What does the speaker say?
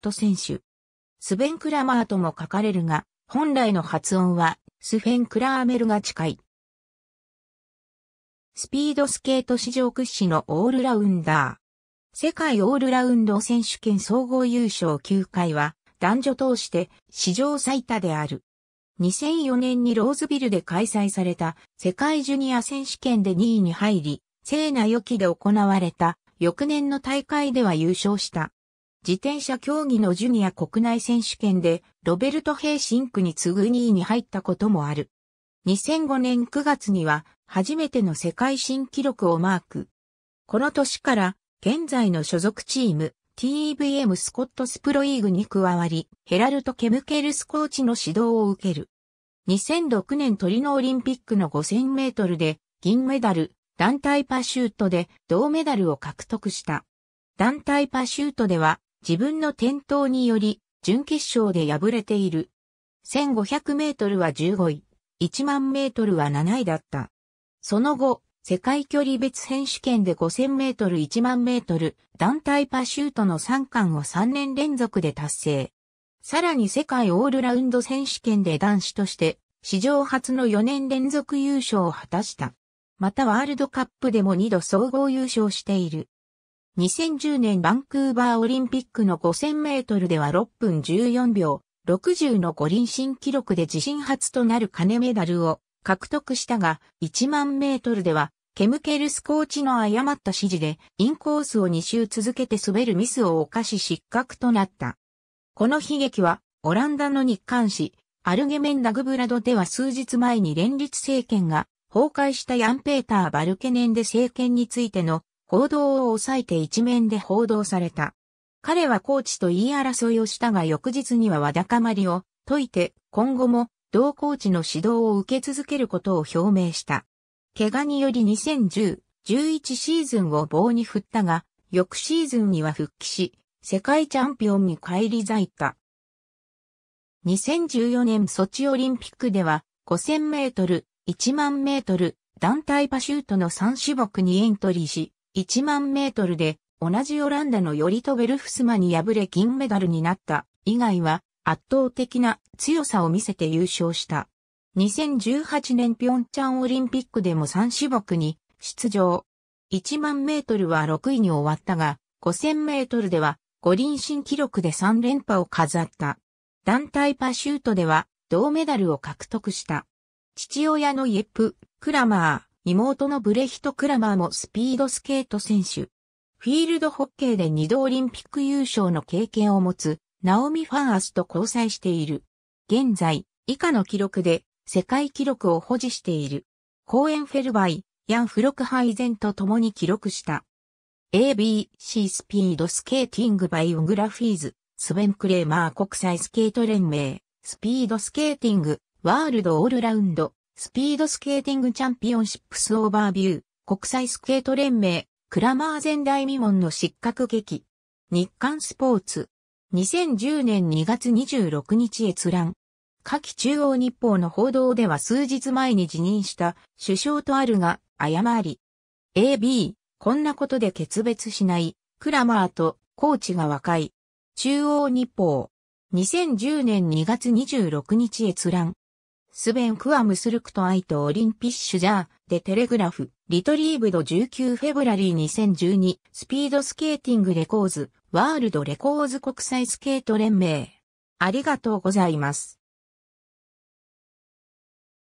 ト選手。スベン・クラマーとも書かれるが、本来の発音は、スフェン・クラーメルが近い。スピードスケート史上屈指のオールラウンダー。世界オールラウンド選手権総合優勝9回は、男女通して史上最多である。2004年にローズビルで開催された世界ジュニア選手権で2位に入り、聖な予期で行われた翌年の大会では優勝した。自転車競技のジュニア国内選手権でロベルト・ヘイシンクに次ぐ2位に入ったこともある。2005年9月には初めての世界新記録をマーク。この年から現在の所属チーム t v m スコットスプロリーグに加わり、ヘラルト・ケムケルスコーチの指導を受ける。2006年トリノオリンピックの5000メートルで銀メダル、団体パシュートで銅メダルを獲得した。団体パシュートでは自分の転倒により、準決勝で敗れている。1500メートルは15位、1万メートルは7位だった。その後、世界距離別選手権で5000メートル1万メートル団体パシュートの3冠を3年連続で達成。さらに世界オールラウンド選手権で男子として史上初の4年連続優勝を果たした。またワールドカップでも2度総合優勝している。2010年バンクーバーオリンピックの5000メートルでは6分14秒60の五輪新記録で自身初となる金メダルを獲得したが、1万メートルでは、ケムケルスコーチの誤った指示で、インコースを2周続けて滑るミスを犯し失格となった。この悲劇は、オランダの日刊誌アルゲメンダグブラドでは数日前に連立政権が崩壊したヤンペーター・バルケネンで政権についての報道を抑えて一面で報道された。彼はコーチと言い争いをしたが翌日にはわだかまりを解いて今後も同コーチの指導を受け続けることを表明した。怪我により2010、11シーズンを棒に振ったが、翌シーズンには復帰し、世界チャンピオンに返り咲いた。2014年ソチオリンピックでは、5000メートル、1万メートル、団体パシュートの3種目にエントリーし、1万メートルで同じオランダのヨリト・ベルフスマに敗れ銀メダルになった以外は圧倒的な強さを見せて優勝した。2018年ピョンチャンオリンピックでも3種目に出場。1万メートルは6位に終わったが、5000メートルでは五輪新記録で3連覇を飾った。団体パシュートでは銅メダルを獲得した。父親のイェップ・クラマー、妹のブレヒト・クラマーもスピードスケート選手。フィールドホッケーで2度オリンピック優勝の経験を持つ、ナオミ・ファンアスと交際している。現在、以下の記録で世界記録を保持している。コーエンフェルバイ、ヤン・フロクハイゼンと共に記録した。ABC スピードスケーティングバイオグラフィーズ、スベン・クレーマー国際スケート連盟、スピードスケーティング、ワールドオールラウンド、スピードスケーティングチャンピオンシップスオーバービュー、国際スケート連盟、クラマー前大未聞の失格劇。日刊スポーツ。2010年2月26日閲覧。下記中央日報の報道では数日前に辞任した首相とあるが、誤り。AB、こんなことで決別しない、クラマーとコーチが和解。中央日報。2010年2月26日閲覧。スベン・クアムスルクトアイトオリンピッシュジャー、でテレグラフ、リトリーブド19フェブラリー2012、スピードスケーティングレコーズ、ワールドレコーズ国際スケート連盟。ありがとうございます。